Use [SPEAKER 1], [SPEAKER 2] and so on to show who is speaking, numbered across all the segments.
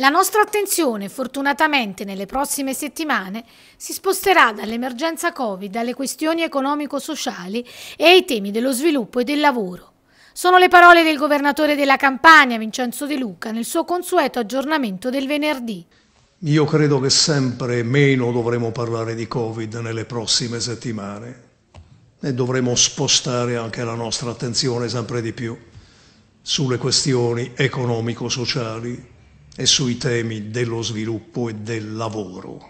[SPEAKER 1] La nostra attenzione, fortunatamente, nelle prossime settimane si sposterà dall'emergenza Covid alle questioni economico-sociali e ai temi dello sviluppo e del lavoro. Sono le parole del governatore della Campania, Vincenzo De Luca, nel suo consueto aggiornamento del venerdì.
[SPEAKER 2] Io credo che sempre meno dovremo parlare di Covid nelle prossime settimane e dovremo spostare anche la nostra attenzione sempre di più sulle questioni economico-sociali e sui temi dello sviluppo e del lavoro.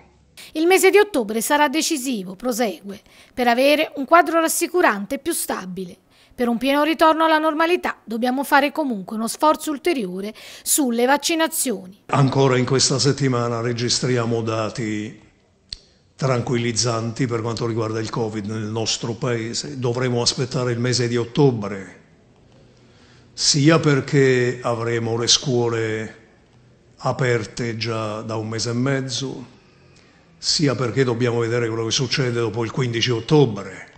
[SPEAKER 1] Il mese di ottobre sarà decisivo, prosegue, per avere un quadro rassicurante e più stabile. Per un pieno ritorno alla normalità dobbiamo fare comunque uno sforzo ulteriore sulle vaccinazioni.
[SPEAKER 2] Ancora in questa settimana registriamo dati tranquillizzanti per quanto riguarda il Covid nel nostro Paese. Dovremo aspettare il mese di ottobre, sia perché avremo le scuole aperte già da un mese e mezzo, sia perché dobbiamo vedere quello che succede dopo il 15 ottobre,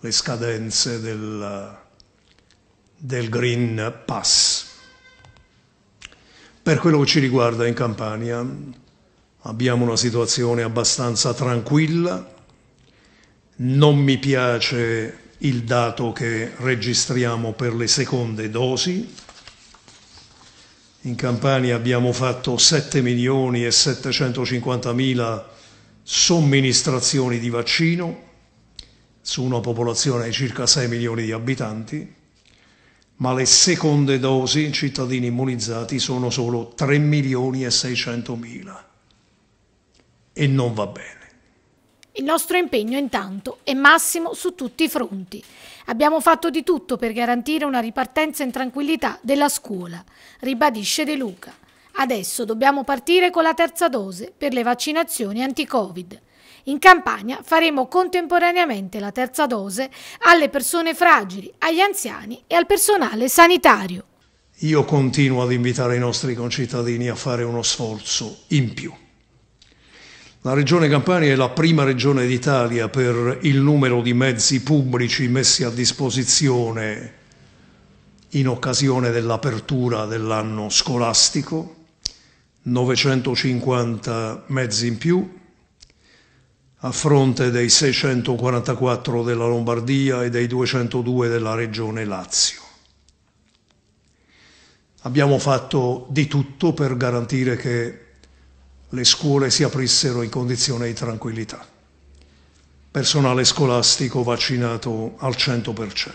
[SPEAKER 2] le scadenze del, del Green Pass. Per quello che ci riguarda in Campania abbiamo una situazione abbastanza tranquilla, non mi piace il dato che registriamo per le seconde dosi, in Campania abbiamo fatto 7 milioni e 750 mila somministrazioni di vaccino su una popolazione di circa 6 milioni di abitanti, ma le seconde dosi in cittadini immunizzati sono solo 3 milioni e 600 mila e non va
[SPEAKER 1] bene. Il nostro impegno intanto è massimo su tutti i fronti. Abbiamo fatto di tutto per garantire una ripartenza in tranquillità della scuola, ribadisce De Luca. Adesso dobbiamo partire con la terza dose per le vaccinazioni anti-Covid. In campagna faremo contemporaneamente la terza dose alle persone fragili, agli anziani e al personale sanitario.
[SPEAKER 2] Io continuo ad invitare i nostri concittadini a fare uno sforzo in più. La regione Campania è la prima regione d'Italia per il numero di mezzi pubblici messi a disposizione in occasione dell'apertura dell'anno scolastico, 950 mezzi in più, a fronte dei 644 della Lombardia e dei 202 della regione Lazio. Abbiamo fatto di tutto per garantire che le scuole si aprissero in condizione di tranquillità, personale scolastico vaccinato al 100%.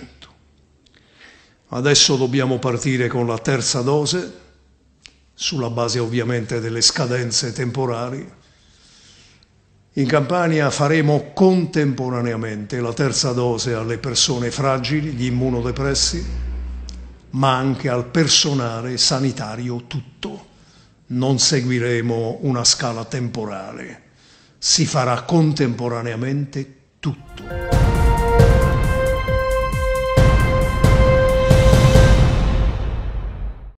[SPEAKER 2] Adesso dobbiamo partire con la terza dose, sulla base ovviamente delle scadenze temporali. In Campania faremo contemporaneamente la terza dose alle persone fragili, gli immunodepressi, ma anche al personale sanitario tutto non seguiremo una scala temporale, si farà contemporaneamente tutto.